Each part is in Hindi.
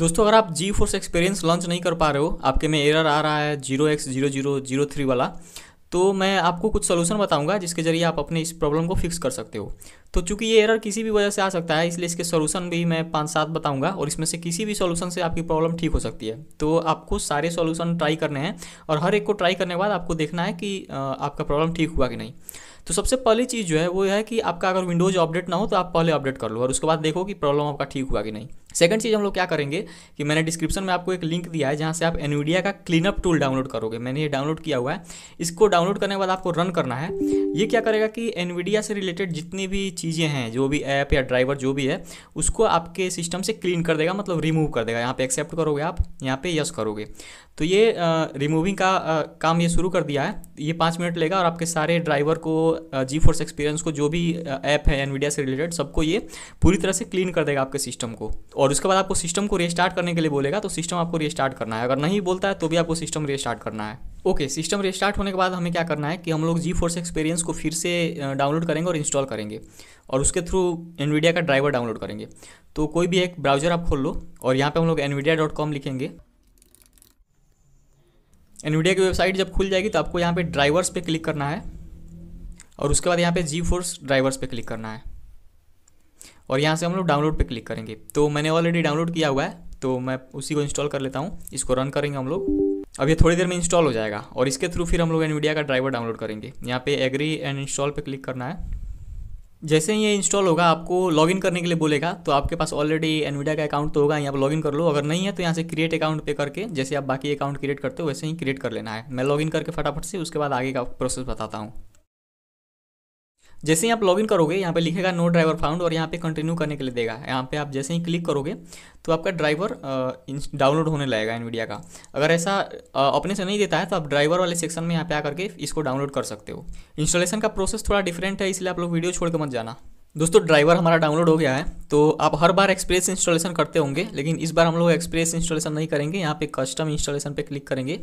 दोस्तों अगर आप जी फोर्स एक्सपीरियंस लॉन्च नहीं कर पा रहे हो आपके में एरर आ रहा है zero x zero zero zero three वाला तो मैं आपको कुछ सोल्यूशन बताऊंगा जिसके जरिए आप अपने इस प्रॉब्लम को फिक्स कर सकते हो तो चूंकि ये एरर किसी भी वजह से आ सकता है इसलिए इसके सोल्यूशन भी मैं पाँच सात बताऊंगा और इसमें से किसी भी सोल्यूशन से आपकी प्रॉब्लम ठीक हो सकती है तो आपको सारे सोल्यूशन ट्राई करने हैं और हर एक को ट्राई करने के बाद आपको देखना है कि आपका प्रॉब्लम ठीक हुआ कि नहीं तो सबसे पहली चीज़ जो है वो है कि आपका अगर विंडोज़ अपडेट ना हो तो आप पहले अपडेट कर लो और उसके बाद देखो कि प्रॉब्लम आपका ठीक हुआ कि नहीं सेकंड चीज़ हम लोग क्या करेंगे कि मैंने डिस्क्रिप्शन में आपको एक लिंक दिया है जहाँ से आप एनवीडिया का क्लीनअप टूल डाउनलोड करोगे मैंने ये डाउनलोड किया हुआ है इसको डाउनलोड करने के बाद आपको रन करना है ये क्या करेगा कि एनवीडिया से रिलेटेड जितनी भी चीज़ें हैं जो भी ऐप या ड्राइवर जो भी है उसको आपके सिस्टम से क्लीन कर देगा मतलब रिमूव कर देगा यहाँ पर एक्सेप्ट करोगे आप यहाँ पर यस करोगे तो ये रिमूविंग का आ, काम ये शुरू कर दिया है ये पाँच मिनट लेगा और आपके सारे ड्राइवर को जी फोर्स एक्सपीरियंस को जो भी ऐप है एनवीडिया से रिलेटेड सबको ये पूरी तरह से क्लीन कर देगा आपके सिस्टम को और उसके बाद आपको सिस्टम को रिस्टार्ट करने के लिए बोलेगा तो सिस्टम आपको रिस्टार्ट करना है अगर नहीं बोलता है तो भी आपको सिस्टम रिस्टार्ट करना है ओके सिस्टम रिस्टार्ट होने के बाद हमें क्या करना है कि हम लोग जी फोर्स एक्सपीरियंस को फिर से डाउनलोड करेंगे और इंस्टॉल करेंगे और उसके थ्रू एनवीडिया का ड्राइवर डाउनलोड करेंगे तो कोई भी एक ब्राउजर आप खोल लो और यहाँ पर हम लोग एनवीडिया डॉट कॉम लिखेंगे एनवीडिया की वेबसाइट जब खुल जाएगी तो आपको यहाँ पर ड्राइवर्स पे क्लिक करना है और उसके बाद यहाँ पर जी फोर्स ड्राइवर्स पे क्लिक करना है और यहाँ से हम लोग डाउनलोड पर क्लिक करेंगे तो मैंने ऑलरेडी डाउनलोड किया हुआ है तो मैं उसी को इंस्टॉल कर लेता हूँ इसको रन करेंगे हम लोग अब ये थोड़ी देर में इंस्टॉल हो जाएगा और इसके थ्रू फिर हम लोग एनवीडिया का ड्राइवर डाउनलोड करेंगे यहाँ पे एग्री एंड इंस्टॉल पे क्लिक करना है जैसे ही ये इंस्टॉल होगा आपको लॉगिन करने के लिए बोलेगा तो आपके पास ऑलरेडी एनवीडिया का अकाउंट तो होगा यहाँ पर लॉगिन कर लो अगर नहीं है तो यहाँ से क्रिएट अकाउंट पे करके जैसे आप बाकी अकाउंट क्रिएट करते हो वैसे ही क्रिएट कर लेना है मैं लॉगिन करके फटाफट से उसके बाद आगे का प्रोसेस बताता हूँ जैसे ही आप लॉगिन करोगे यहाँ पे लिखेगा नो ड्राइवर फाउंड और यहाँ पे कंटिन्यू करने के लिए देगा यहाँ पे आप जैसे ही क्लिक करोगे तो आपका ड्राइवर डाउनलोड होने लगेगा एनवीडिया का अगर ऐसा अपने से नहीं देता है तो आप ड्राइवर वाले सेक्शन में यहाँ पे आकर के इसको डाउनलोड कर सकते हो इंस्टॉलेशन का प्रोसेस थोड़ा डिफरेंट है इसलिए आप लोग वीडियो छोड़ के मत जाना दोस्तों ड्राइवर हमारा डाउनलोड हो गया है तो आप हर बार एक्सप्रेस इंस्टॉलेशन करते होंगे लेकिन इस बार हम लोग एक्सप्रेस इंस्टॉलेशन नहीं करेंगे यहाँ पे कस्टम इंस्टॉलेशन पे क्लिक करेंगे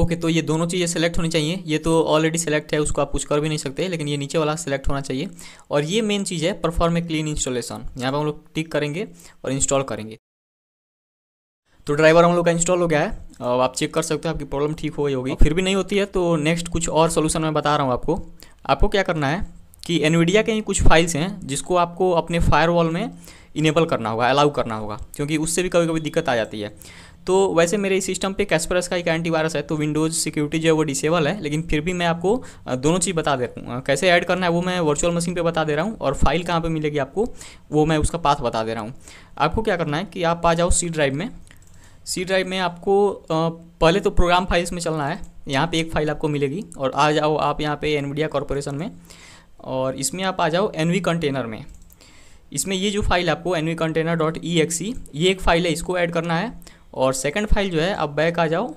ओके तो ये दोनों चीज़ें सेलेक्ट होनी चाहिए ये तो ऑलरेडी सेलेक्ट है उसको आप कुछ कर भी नहीं सकते लेकिन ये नीचे वाला सेलेक्ट होना चाहिए और ये मेन चीज़ है परफॉर्म ए क्लीन इंस्टॉलेशन यहाँ पर हम लोग टिक करेंगे और इंस्टॉल करेंगे तो ड्राइवर हम लोग का इंस्टॉल हो गया है और आप चेक कर सकते हो आपकी प्रॉब्लम ठीक हो गई होगी फिर भी नहीं होती है तो नेक्स्ट कुछ और सोल्यूशन मैं बता रहा हूँ आपको आपको क्या करना है कि एनवीडिया के ही कुछ फाइल्स हैं जिसको आपको अपने फायरवॉल में इनेबल करना होगा अलाउ करना होगा क्योंकि उससे भी कभी कभी दिक्कत आ जाती है तो वैसे मेरे इस सिस्टम पे कैस्परस का एक एंटीवायरस है तो विंडोज़ सिक्योरिटी जो है वो डिसेबल है लेकिन फिर भी मैं आपको दोनों चीज़ बता देता हूँ कैसे ऐड करना है वो मैं वर्चुअल मशीन पे बता दे रहा हूँ और फाइल कहाँ पे मिलेगी आपको वो मैं उसका पाथ बता दे रहा हूँ आपको क्या करना है कि आप आ जाओ सी ड्राइव में सी ड्राइव में आपको पहले तो प्रोग्राम फाइल्स में चलना है यहाँ पर एक फाइल आपको मिलेगी और आ जाओ आप यहाँ पर एनवीडिया कॉरपोरेशन में और इसमें आप आ जाओ एन कंटेनर में इसमें ये जो फाइल आपको N container dot E E ये एक फाइल है इसको ऐड करना है और सेकंड फाइल जो है आप बैक आ जाओ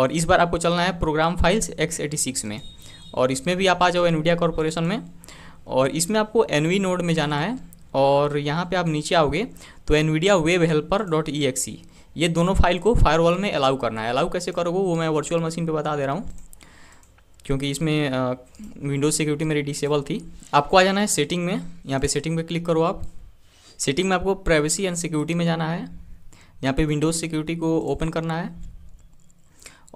और इस बार आपको चलना है प्रोग्राम फाइल्स एक्स में और इसमें भी आप आ जाओ एनवीडिया कॉरपोरेशन में और इसमें आपको वी नोड में जाना है और यहाँ पे आप नीचे आओगे तो Nvidia web helper dot E X ये दोनों फाइल को फायरवॉल में अलाउ करना है अलाउ कैसे करोगे वो मैं वर्चुअल मशीन पे बता दे रहा हूँ क्योंकि इसमें विंडोज सिक्योरिटी मेरी डिसेबल थी आपको आ जाना है सेटिंग में यहाँ पे सेटिंग पे क्लिक करो आप सेटिंग में आपको प्राइवेसी एंड सिक्योरिटी में जाना है यहाँ पे विंडोज़ सिक्योरिटी को ओपन करना है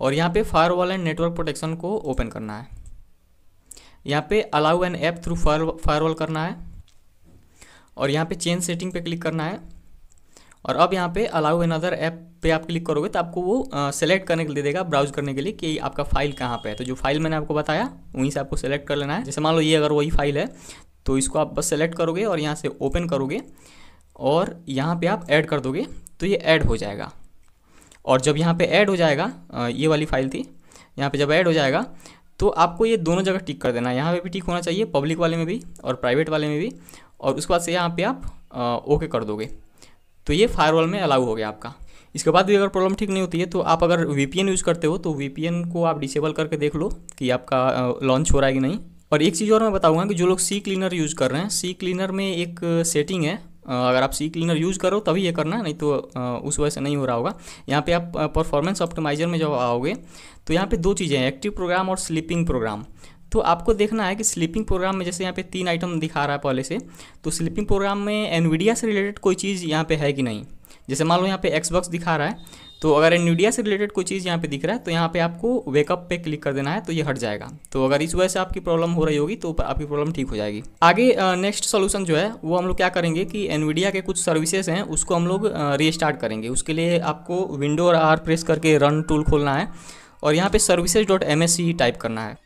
और यहाँ पे firewall and network protection को ओपन करना है यहाँ पे allow an app through firewall करना है और यहाँ पे चेंज सेटिंग पे क्लिक करना है और अब यहाँ पे अलाउ एन अदर ऐप पे आप क्लिक करोगे तो आपको वो सेलेक्ट करने के लिए दे देगा ब्राउज करने के लिए कि आपका फाइल कहाँ पे है तो जो फाइल मैंने आपको बताया वहीं से आपको सेलेक्ट कर लेना है जैसे मान लो ये अगर वही फाइल है तो इसको आप बस सेलेक्ट करोगे और यहाँ से ओपन करोगे और यहाँ पे आप ऐड कर दोगे तो ये ऐड हो जाएगा और जब यहाँ पे ऐड हो जाएगा ये वाली फाइल थी यहाँ पे जब ऐड हो जाएगा तो आपको ये दोनों जगह टिक कर देना है यहाँ पर भी टिक होना चाहिए पब्लिक वाले में भी और प्राइवेट वाले में भी और उसके बाद से यहाँ पे आप ओके कर दोगे तो ये फायरवॉल में अलाउ हो गया आपका इसके बाद भी अगर प्रॉब्लम ठीक नहीं होती है तो आप अगर वी यूज़ करते हो तो वी को आप डिसेबल करके देख लो कि आपका लॉन्च हो रहा है कि नहीं और एक चीज़ और मैं बताऊँगा कि जो लोग सी क्लीनर यूज़ कर रहे हैं सी क्लीनर में एक सेटिंग है अगर आप सी क्लीनर यूज़ करो तभी ये करना नहीं तो उस वजह से नहीं हो रहा होगा यहाँ पे आप परफॉर्मेंस ऑप्टिमाइजर में जब आओगे तो यहाँ पे दो चीज़ें हैं एक्टिव प्रोग्राम और स्लीपिंग प्रोग्राम तो आपको देखना है कि स्लीपिंग प्रोग्राम में जैसे यहाँ पे तीन आइटम दिखा रहा है पहले से तो स्लीपिंग प्रोग्राम में एनविडिया से रिलेटेड कोई चीज़ यहाँ पे है कि नहीं जैसे मान लो यहाँ पे एक्स बॉक्स दिखा रहा है तो अगर एनवीडिया से रिलेटेड कोई चीज़ यहाँ पे दिख रहा है तो यहाँ पे आपको वेकअप पे क्लिक कर देना है तो ये हट जाएगा तो अगर इस वजह से आपकी प्रॉब्लम हो रही होगी तो आपकी प्रॉब्लम ठीक हो जाएगी आगे नेक्स्ट सोल्यूशन जो है वो हम लोग क्या करेंगे कि एनवीडिया के कुछ सर्विसेज हैं उसको हम लोग रीस्टार्ट करेंगे उसके लिए आपको विंडो और आर प्रेस करके रन टूल खोलना है और यहाँ पर सर्विसेज टाइप करना है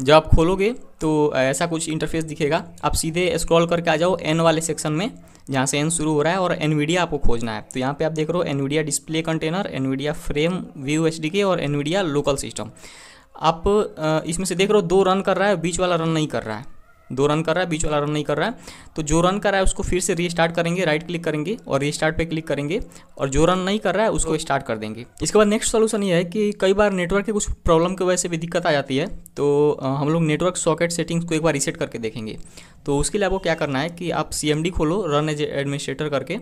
जब आप खोलोगे तो ऐसा कुछ इंटरफेस दिखेगा आप सीधे स्क्रॉल करके आ जाओ एन वाले सेक्शन में जहाँ से एन शुरू हो रहा है और एनवीडिया आपको खोजना है तो यहाँ पे आप देख रहे हो Nvidia display container N frame view H और एनवीडिया लोकल सिस्टम आप इसमें से देख रहे हो दो रन कर रहा है बीच वाला रन नहीं कर रहा है दो रन कर रहा है बीच वाला रन नहीं कर रहा है तो जो रन कर रहा है उसको फिर से रीस्टार्ट करेंगे राइट क्लिक करेंगे और रीस्टार्ट पे क्लिक करेंगे और जो रन नहीं कर रहा है उसको स्टार्ट कर देंगे इसके बाद नेक्स्ट सोल्यूशन ये है कि कई बार नेटवर्क के कुछ प्रॉब्लम की वजह से भी दिक्कत आ जाती है तो हम लोग नेटवर्क सॉकेट सेटिंग्स को एक बार रीसेट करके देखेंगे तो उसके लिए आपको क्या करना है कि आप सी खोलो रन एज एडमिनिस्ट्रेटर करके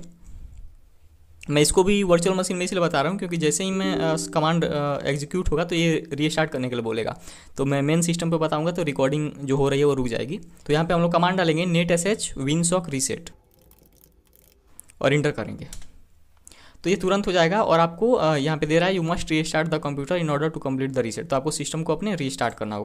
मैं इसको भी वर्चुअल मशीन में इसलिए बता रहा हूँ क्योंकि जैसे ही मैं कमांड एग्जीक्यूट होगा तो ये रीस्टार्ट करने के लिए बोलेगा तो मैं मेन सिस्टम पे बताऊँगा तो रिकॉर्डिंग जो हो रही है वो रुक जाएगी तो यहाँ पे हम लोग कमांड डालेंगे net S H winsock reset और इंटर करेंगे तो ये तुरंत हो जाएगा और आपको यहाँ पे दे रहा है you must restart the computer in order to complete the reset तो आपको सिस्टम को अपने रीस्टार्ट करना होगा